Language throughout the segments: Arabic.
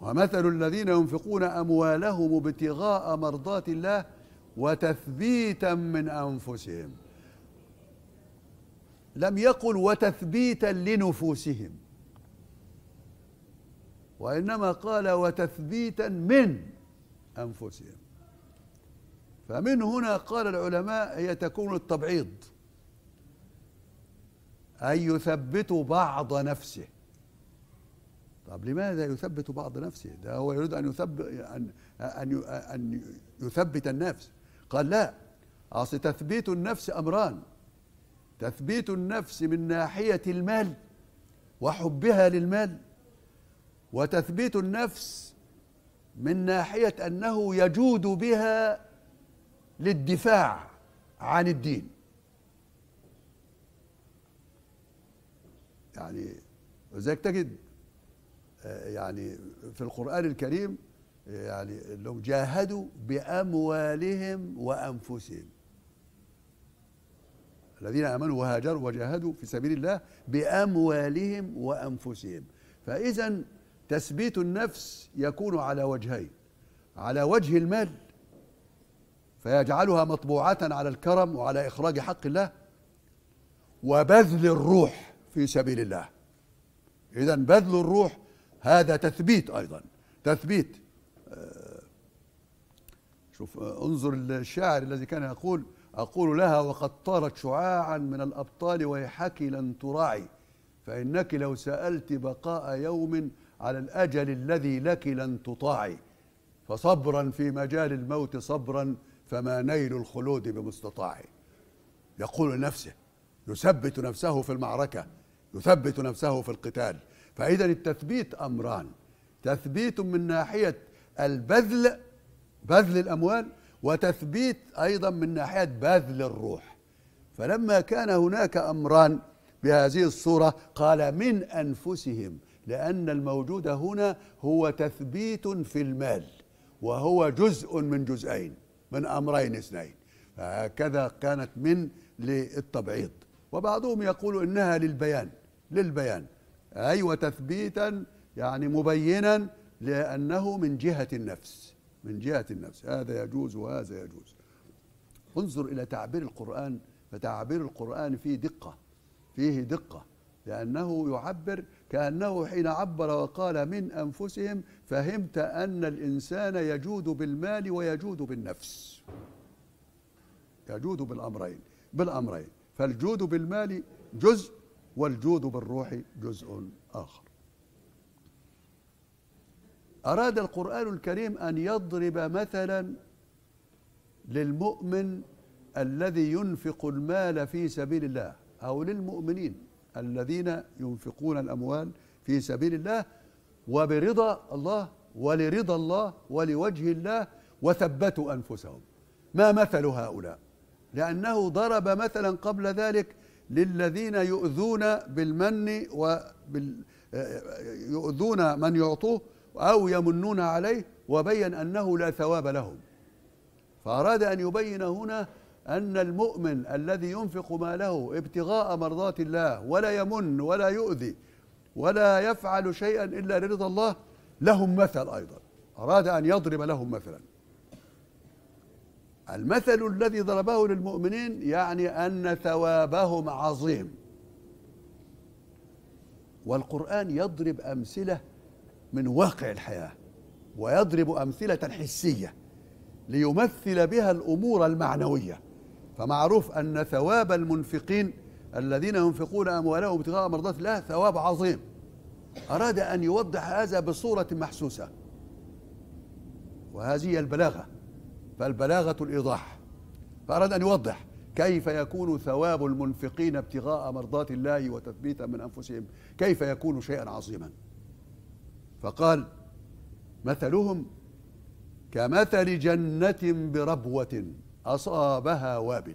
ومثل الذين ينفقون أموالهم ابتغاء مرضات الله وتثبيتا من أنفسهم لم يقل وتثبيتا لنفوسهم وإنما قال وتثبيتا من أنفسهم فمن هنا قال العلماء هي تكون التبعيض أي يثبت بعض نفسه طب لماذا يثبت بعض نفسه ده هو يريد أن يثبت أن, أن, أن يثبت النفس قال لا أصل تثبيت النفس أمران تثبيت النفس من ناحية المال وحبها للمال وتثبيت النفس من ناحية أنه يجود بها للدفاع عن الدين يعني ولذلك تجد يعني في القرآن الكريم يعني انهم جاهدوا باموالهم وانفسهم الذين امنوا وهاجروا وجاهدوا في سبيل الله باموالهم وانفسهم فاذا تثبيت النفس يكون على وجهين على وجه المال فيجعلها مطبوعه على الكرم وعلى اخراج حق الله وبذل الروح في سبيل الله إذا بذل الروح هذا تثبيت أيضا تثبيت آه، شوف آه، انظر الشاعر الذي كان يقول أقول لها وقد طارت شعاعا من الأبطال ويحك لن تراعي فإنك لو سألت بقاء يوم على الأجل الذي لك لن تطاعي فصبرا في مجال الموت صبرا فما نيل الخلود بمستطاع يقول لنفسه يثبت نفسه في المعركه يثبت نفسه في القتال فإذا التثبيت أمران تثبيت من ناحية البذل بذل الأموال وتثبيت أيضا من ناحية بذل الروح فلما كان هناك أمران بهذه الصورة قال من أنفسهم لأن الموجود هنا هو تثبيت في المال وهو جزء من جزئين من أمرين اثنين هكذا كانت من للتبعيض وبعضهم يقول إنها للبيان للبيان أي وتثبيتا يعني مبينا لأنه من جهة النفس من جهة النفس هذا يجوز وهذا يجوز انظر إلى تعبير القرآن فتعبير القرآن فيه دقة فيه دقة لأنه يعبر كأنه حين عبر وقال من أنفسهم فهمت أن الإنسان يجود بالمال ويجود بالنفس يجود بالأمرين بالأمرين فالجود بالمال جزء والجود بالروح جزء آخر أراد القرآن الكريم أن يضرب مثلا للمؤمن الذي ينفق المال في سبيل الله أو للمؤمنين الذين ينفقون الأموال في سبيل الله وبرضا الله ولرضا الله ولوجه الله وثبتوا أنفسهم ما مثل هؤلاء لأنه ضرب مثلا قبل ذلك للذين يؤذون بالمن وبال آه، يؤذون من يعطوه أو يمنون عليه وبين أنه لا ثواب لهم فأراد أن يبين هنا أن المؤمن الذي ينفق ماله ابتغاء مرضات الله ولا يمن ولا يؤذي ولا يفعل شيئا إلا لرضا الله لهم مثل أيضا أراد أن يضرب لهم مثلا المثل الذي ضربه للمؤمنين يعني أن ثوابهم عظيم والقرآن يضرب أمثلة من واقع الحياة ويضرب أمثلة حسية ليمثل بها الأمور المعنوية فمعروف أن ثواب المنفقين الذين ينفقون أموالهم ابتغاء مرضات الله ثواب عظيم أراد أن يوضح هذا بصورة محسوسة وهذه البلاغة فالبلاغة الإيضاح فأراد أن يوضح كيف يكون ثواب المنفقين ابتغاء مرضات الله وتثبيتا من أنفسهم كيف يكون شيئا عظيما فقال مثلهم كمثل جنة بربوة أصابها وابل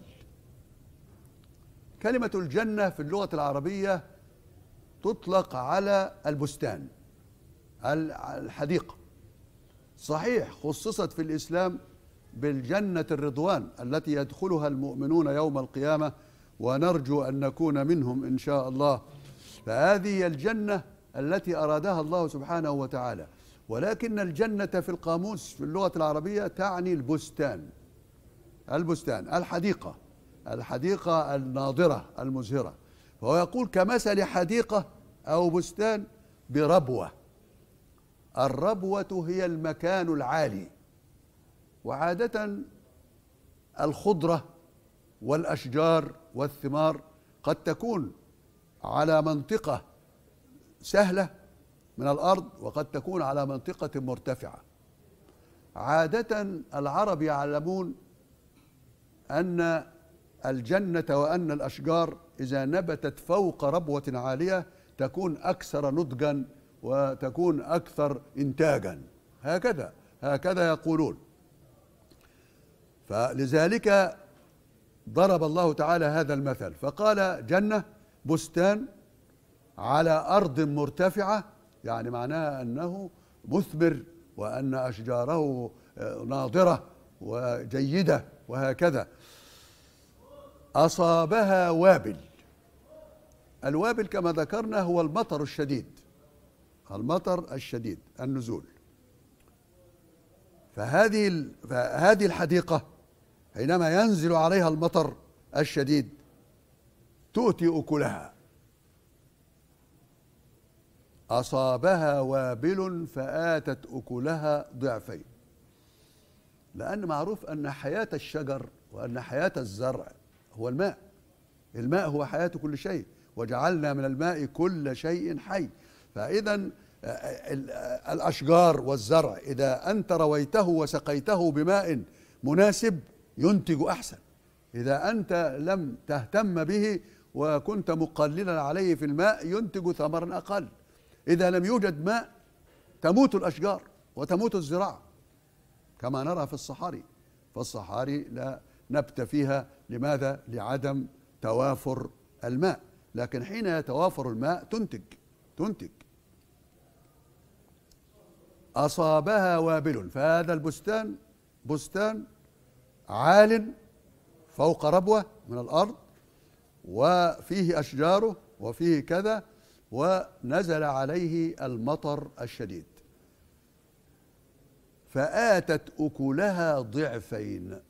كلمة الجنة في اللغة العربية تطلق على البستان الحديقة صحيح خصصت في الإسلام بالجنة الرضوان التي يدخلها المؤمنون يوم القيامة ونرجو أن نكون منهم إن شاء الله فهذه هي الجنة التي أرادها الله سبحانه وتعالى ولكن الجنة في القاموس في اللغة العربية تعني البستان البستان الحديقة الحديقة الناضرة المزهرة فهو يقول كمثل حديقة أو بستان بربوة الربوة هي المكان العالي وعادة الخضرة والأشجار والثمار قد تكون على منطقة سهلة من الأرض وقد تكون على منطقة مرتفعة عادة العرب يعلمون أن الجنة وأن الأشجار إذا نبتت فوق ربوة عالية تكون أكثر نضجا وتكون أكثر إنتاجا هكذا هكذا يقولون فلذلك ضرب الله تعالى هذا المثل فقال جنة بستان على أرض مرتفعة يعني معناها أنه مثمر وأن أشجاره آه، ناضرة وجيدة وهكذا أصابها وابل الوابل كما ذكرنا هو المطر الشديد المطر الشديد النزول فهذه فهذه الحديقه حينما ينزل عليها المطر الشديد تؤتي اكلها اصابها وابل فاتت اكلها ضعفين لان معروف ان حياه الشجر وان حياه الزرع هو الماء الماء هو حياه كل شيء وجعلنا من الماء كل شيء حي فاذا آه، آه، آه، الاشجار والزرع اذا انت رويته وسقيته بماء مناسب ينتج أحسن إذا أنت لم تهتم به وكنت مقللا عليه في الماء ينتج ثمرا أقل إذا لم يوجد ماء تموت الأشجار وتموت الزراعة كما نرى في الصحاري فالصحاري لا نبت فيها لماذا؟ لعدم توافر الماء لكن حين يتوافر الماء تنتج تنتج أصابها وابل فهذا البستان بستان عال فوق ربوة من الأرض وفيه أشجاره وفيه كذا ونزل عليه المطر الشديد فآتت أكلها ضعفين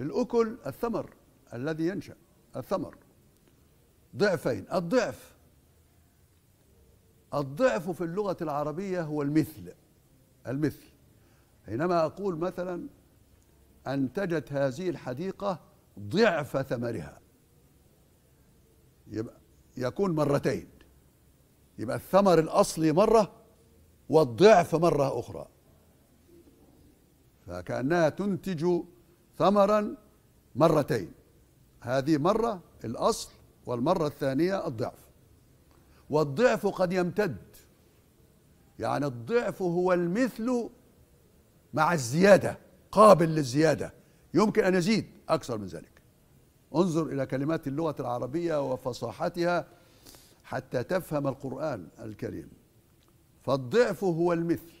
الأكل الثمر الذي ينشأ الثمر ضعفين الضعف الضعف في اللغة العربية هو المثل المثل حينما أقول مثلا أنتجت هذه الحديقة ضعف ثمرها يبقى يكون مرتين يبقى الثمر الأصلي مرة والضعف مرة أخرى فكأنها تنتج ثمرا مرتين هذه مرة الأصل والمرة الثانية الضعف والضعف قد يمتد يعني الضعف هو المثل مع الزيادة قابل للزيادة يمكن أن يزيد أكثر من ذلك انظر إلى كلمات اللغة العربية وفصاحتها حتى تفهم القرآن الكريم فالضعف هو المثل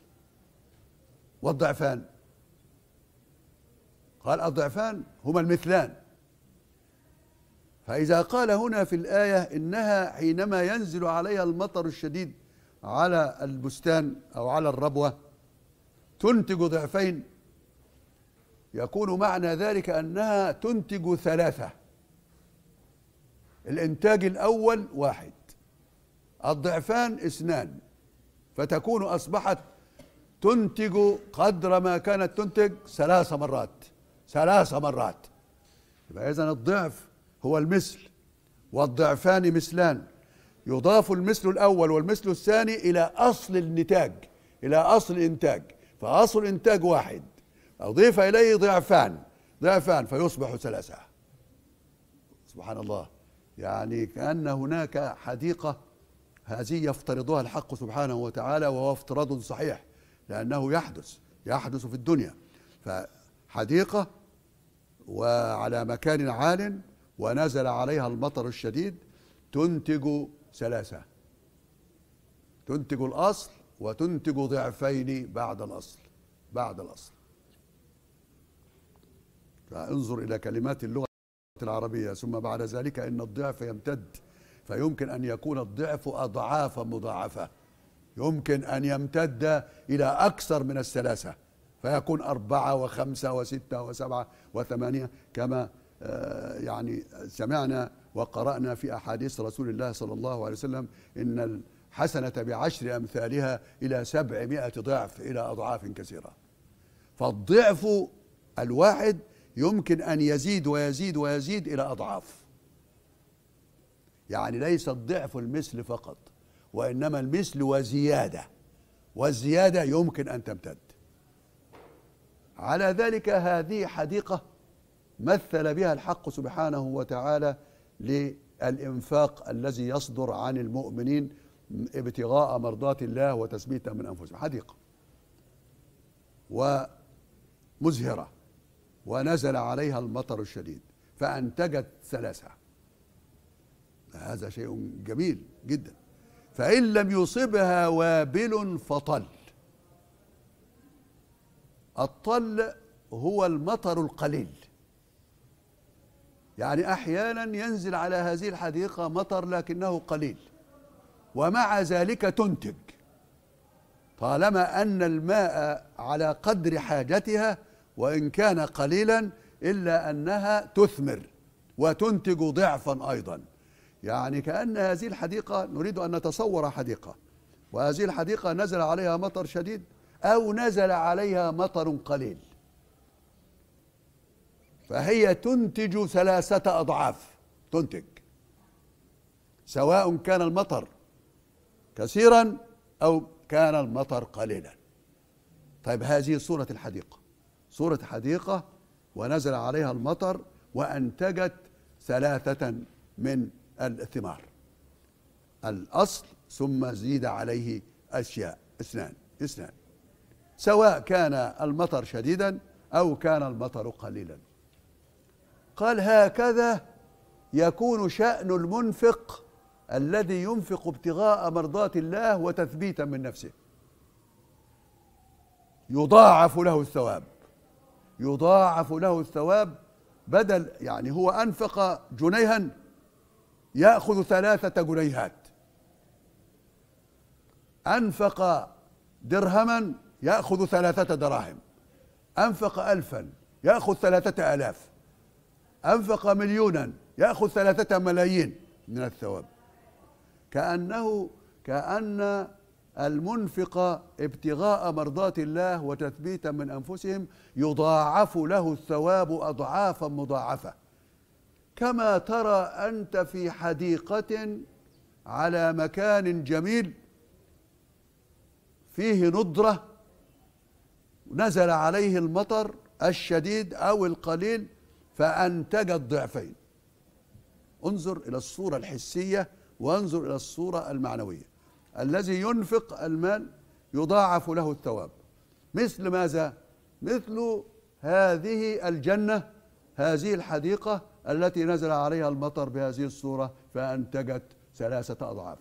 والضعفان قال الضعفان هما المثلان فإذا قال هنا في الآية إنها حينما ينزل عليها المطر الشديد على البستان أو على الربوة تنتج ضعفين يكون معنى ذلك أنها تنتج ثلاثة الإنتاج الأول واحد الضعفان اثنان فتكون أصبحت تنتج قدر ما كانت تنتج ثلاث مرات ثلاث مرات يبقى إذا الضعف هو المثل والضعفان مثلان يضاف المثل الأول والمثل الثاني إلى أصل النتاج إلى أصل الإنتاج فأصل إنتاج واحد أضيف إليه ضعفان ضعفان فيصبح ثلاثة سبحان الله يعني كأن هناك حديقة هذه يفترضها الحق سبحانه وتعالى وهو افتراض صحيح لأنه يحدث يحدث في الدنيا فحديقة وعلى مكان عال ونزل عليها المطر الشديد تنتج ثلاثة تنتج الأصل وتنتج ضعفين بعد الأصل بعد الأصل فانظر إلى كلمات اللغة العربية ثم بعد ذلك إن الضعف يمتد فيمكن أن يكون الضعف أضعافا مضاعفة يمكن أن يمتد إلى أكثر من الثلاثة فيكون أربعة وخمسة وستة وسبعة وثمانية كما آه، يعني سمعنا وقرأنا في أحاديث رسول الله صلى الله عليه وسلم إن حسنة بعشر أمثالها إلى سبعمائة ضعف إلى أضعاف كثيرة فالضعف الواحد يمكن أن يزيد ويزيد ويزيد إلى أضعاف يعني ليس الضعف المثل فقط وإنما المثل وزيادة والزيادة يمكن أن تمتد على ذلك هذه حديقة مثل بها الحق سبحانه وتعالى للإنفاق الذي يصدر عن المؤمنين ابتغاء مرضات الله وتثبيتا من انفسهم حديقه ومزهره ونزل عليها المطر الشديد فانتجت ثلاثه هذا شيء جميل جدا فان لم يصبها وابل فطل الطل هو المطر القليل يعني احيانا ينزل على هذه الحديقه مطر لكنه قليل ومع ذلك تنتج طالما أن الماء على قدر حاجتها وإن كان قليلا إلا أنها تثمر وتنتج ضعفا أيضا يعني كأن هذه الحديقة نريد أن نتصور حديقة وهذه الحديقة نزل عليها مطر شديد أو نزل عليها مطر قليل فهي تنتج ثلاثة أضعاف تنتج سواء كان المطر كثيرا أو كان المطر قليلا طيب هذه صورة الحديقة صورة حديقة ونزل عليها المطر وأنتجت ثلاثة من الثمار الأصل ثم زيد عليه أشياء اثنان اثنان سواء كان المطر شديدا أو كان المطر قليلا قال هكذا يكون شأن المنفق الذي ينفق ابتغاء مرضات الله وتثبيتا من نفسه يضاعف له الثواب يضاعف له الثواب بدل يعني هو أنفق جنيها يأخذ ثلاثة جنيهات أنفق درهما يأخذ ثلاثة دراهم أنفق ألفا يأخذ ثلاثة آلاف أنفق مليونا يأخذ ثلاثة ملايين من الثواب كأنه كأن المنفق ابتغاء مرضات الله وتثبيتا من أنفسهم يضاعف له الثواب أضعافا مضاعفة كما ترى أنت في حديقة على مكان جميل فيه ندرة نزل عليه المطر الشديد أو القليل فأنتج الضعفين انظر إلى الصورة الحسية وانظر إلى الصورة المعنوية الذي ينفق المال يضاعف له الثواب مثل ماذا؟ مثل هذه الجنة هذه الحديقة التي نزل عليها المطر بهذه الصورة فأنتجت ثلاثة أضعاف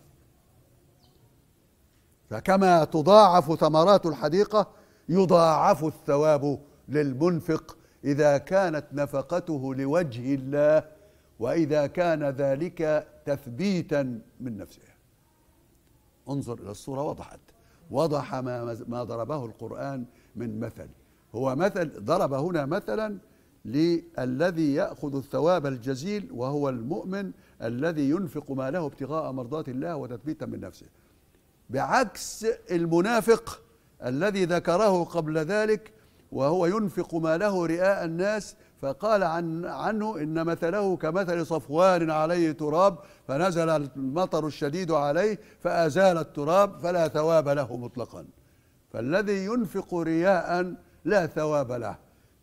فكما تضاعف ثمرات الحديقة يضاعف الثواب للمنفق إذا كانت نفقته لوجه الله واذا كان ذلك تثبيتا من نفسه انظر الى الصوره وضحت وضح ما ما ضربه القران من مثل هو مثل ضرب هنا مثلا للذي ياخذ الثواب الجزيل وهو المؤمن الذي ينفق ماله ابتغاء مرضات الله وتثبيتا من نفسه بعكس المنافق الذي ذكره قبل ذلك وهو ينفق ماله رئاء الناس فقال عن عنه إن مثله كمثل صفوان عليه تراب فنزل المطر الشديد عليه فأزال التراب فلا ثواب له مطلقا فالذي ينفق رياء لا ثواب له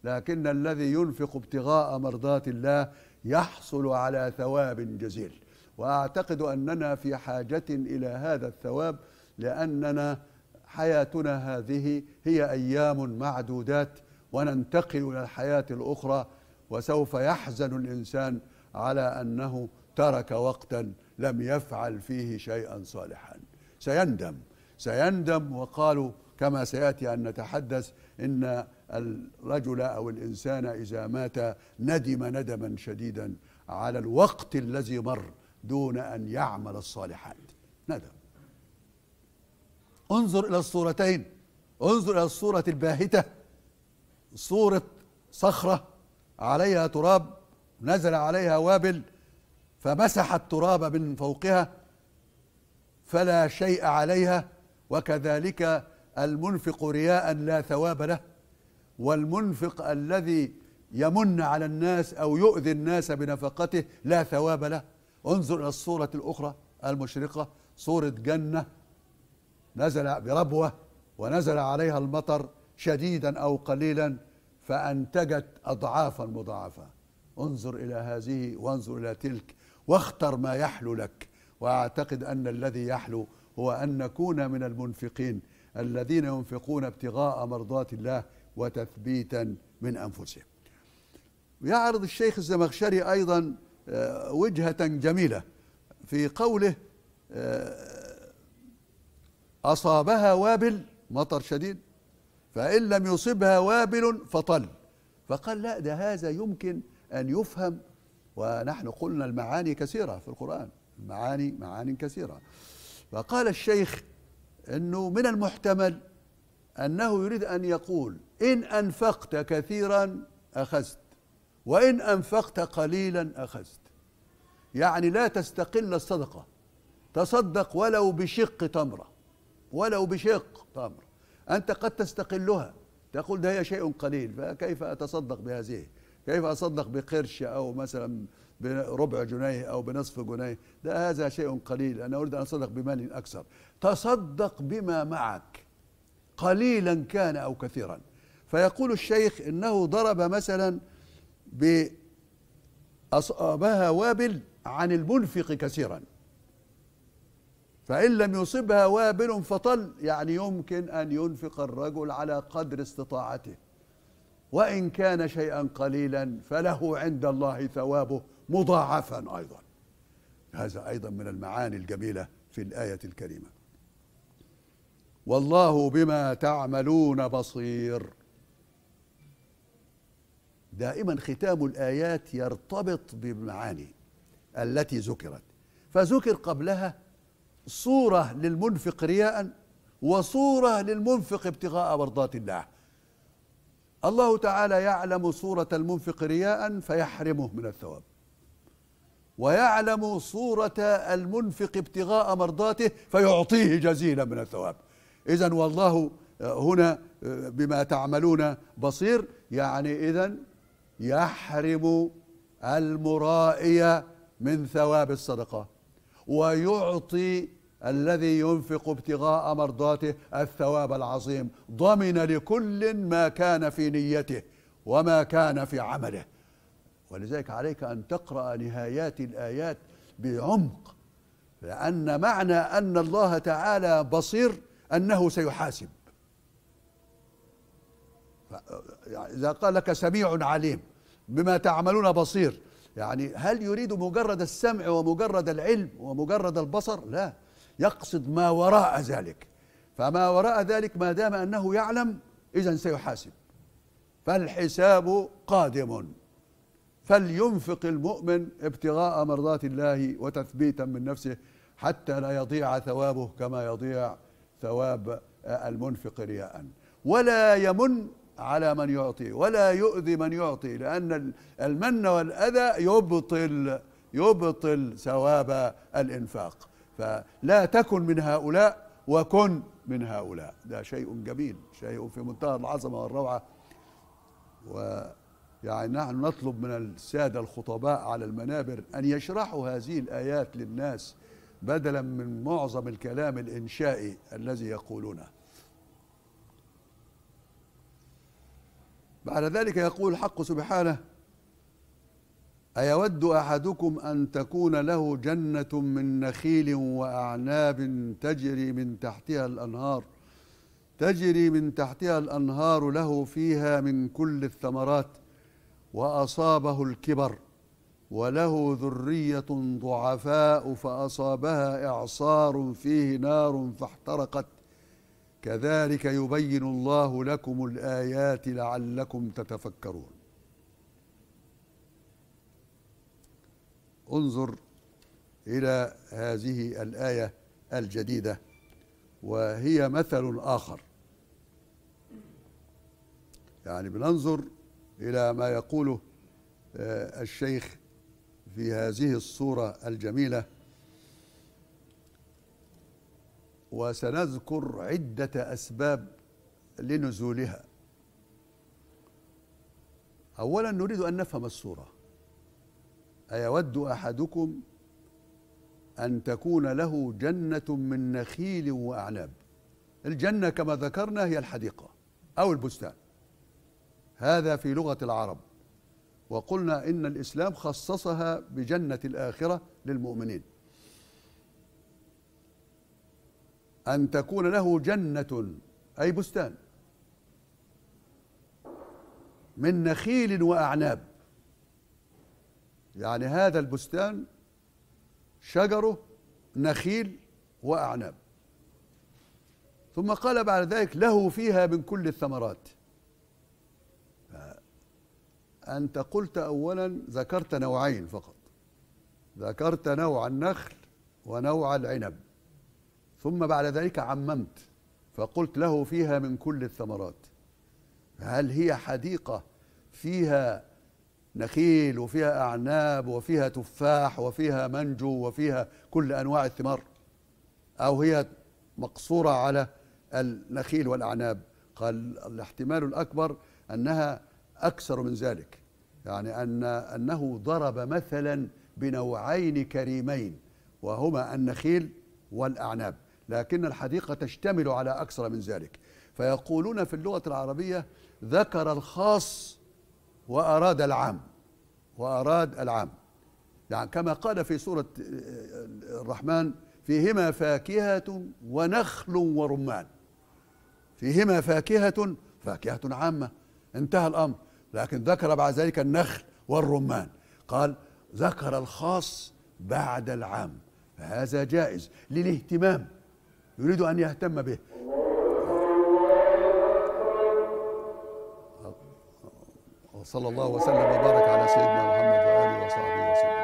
لكن الذي ينفق ابتغاء مرضات الله يحصل على ثواب جزيل واعتقد اننا في حاجه الى هذا الثواب لاننا حياتنا هذه هي ايام معدودات وننتقل إلى الحياة الأخرى وسوف يحزن الإنسان على أنه ترك وقتا لم يفعل فيه شيئا صالحا سيندم سيندم وقالوا كما سياتي ان نتحدث ان الرجل او الانسان اذا مات ندم ندما شديدا على الوقت الذي مر دون ان يعمل الصالحات ندم انظر الى الصورتين انظر الى الصوره الباهته صورة صخرة عليها تراب نزل عليها وابل فمسح التراب من فوقها فلا شيء عليها وكذلك المنفق رياء لا ثواب له والمنفق الذي يمن على الناس او يؤذي الناس بنفقته لا ثواب له انظر الى الصوره الاخرى المشرقه صوره جنه نزل بربوه ونزل عليها المطر شديدا أو قليلا فأنتجت أضعافا مضاعفة انظر إلى هذه وانظر إلى تلك واختر ما يحلو لك وأعتقد أن الذي يحلو هو أن نكون من المنفقين الذين ينفقون ابتغاء مرضات الله وتثبيتا من أنفسهم يعرض الشيخ الزمخشري أيضا آه، وجهة جميلة في قوله آه، أصابها وابل مطر شديد فإن لم يصبها وابل فطل فقال لا ده هذا يمكن أن يفهم ونحن قلنا المعاني كثيرة في القرآن المعاني معاني كثيرة فقال الشيخ أنه من المحتمل أنه يريد أن يقول إن أنفقت كثيرا أخذت وإن أنفقت قليلا أخذت يعني لا تستقل الصدقة تصدق ولو بشق تمرة ولو بشق تمرة أنت قد تستقلها تقول ده هي شيء قليل فكيف أتصدق بهذه كيف أصدق بقرش أو مثلا بربع جنيه أو بنصف جنيه ده هذا شيء قليل أنا أريد أن أصدق بمال أكثر تصدق بما معك قليلا كان أو كثيرا فيقول الشيخ إنه ضرب مثلا بأصابها وابل عن المنفق كثيرا فإن لم يصبها وابل فطل يعني يمكن أن ينفق الرجل على قدر استطاعته وإن كان شيئا قليلا فله عند الله ثوابه مضاعفا أيضا هذا أيضا من المعاني الجميلة في الآية الكريمة والله بما تعملون بصير دائما ختام الآيات يرتبط بالمعاني التي ذكرت فذكر قبلها صورة للمنفق رياء وصورة للمنفق ابتغاء مرضات الله الله تعالى يعلم صورة المنفق رياء فيحرمه من الثواب ويعلم صورة المنفق ابتغاء مرضاته فيعطيه جزيلا من الثواب إذا والله هنا بما تعملون بصير يعني إذا يحرم المرائي من ثواب الصدقة ويعطي الذي ينفق ابتغاء مرضاته الثواب العظيم ضمن لكل ما كان في نيته وما كان في عمله ولذلك عليك ان تقرا نهايات الايات بعمق لان معنى ان الله تعالى بصير انه سيحاسب اذا قال لك سميع عليم بما تعملون بصير يعني هل يريد مجرد السمع ومجرد العلم ومجرد البصر لا يقصد ما وراء ذلك فما وراء ذلك ما دام انه يعلم اذا سيحاسب فالحساب قادم فلينفق المؤمن ابتغاء مرضات الله وتثبيتا من نفسه حتى لا يضيع ثوابه كما يضيع ثواب المنفق رياء ولا يمن على من يعطي ولا يؤذي من يعطي لأن المن والأذى يبطل يبطل ثواب الإنفاق فلا تكن من هؤلاء وكن من هؤلاء ده شيء جميل شيء في منتهى العظمه والروعه ويعني نحن نطلب من الساده الخطباء على المنابر ان يشرحوا هذه الايات للناس بدلا من معظم الكلام الانشائي الذي يقولونه بعد ذلك يقول الحق سبحانه أيود أحدكم أن تكون له جنة من نخيل وأعناب تجري من تحتها الأنهار تجري من تحتها الأنهار له فيها من كل الثمرات وأصابه الكبر وله ذرية ضعفاء فأصابها إعصار فيه نار فاحترقت كذلك يبين الله لكم الآيات لعلكم تتفكرون انظر إلى هذه الآية الجديدة وهي مثل آخر يعني بننظر إلى ما يقوله آه، الشيخ في هذه الصورة الجميلة وسنذكر عدة أسباب لنزولها أولا نريد أن نفهم الصورة أيود أحدكم أن تكون له جنة من نخيل وأعناب الجنة كما ذكرنا هي الحديقة أو البستان هذا في لغة العرب وقلنا إن الإسلام خصصها بجنة الآخرة للمؤمنين أن تكون له جنة أي بستان من نخيل وأعناب يعني هذا البستان شجره نخيل وأعناب ثم قال بعد ذلك له فيها من كل الثمرات أنت قلت أولا ذكرت نوعين فقط ذكرت نوع النخل ونوع العنب ثم بعد ذلك عممت فقلت له فيها من كل الثمرات هل هي حديقة فيها نخيل وفيها أعناب وفيها تفاح وفيها منجو وفيها كل أنواع الثمار أو هي مقصورة على النخيل والأعناب قال الاحتمال الأكبر أنها أكثر من ذلك يعني أن أنه ضرب مثلا بنوعين كريمين وهما النخيل والأعناب لكن الحديقة تشتمل على أكثر من ذلك فيقولون في اللغة العربية ذكر الخاص وأراد العام وأراد العام يعني كما قال في سورة آه، آه، الرحمن فيهما فاكهة ونخل ورمان فيهما فاكهة فاكهة عامة انتهى الأمر لكن ذكر بعد ذلك النخل والرمان قال ذكر الخاص بعد العام فهذا جائز للاهتمام يريد أن يهتم به وصلى الله وسلم وبارك على سيدنا محمد وآله وصحبه وسلم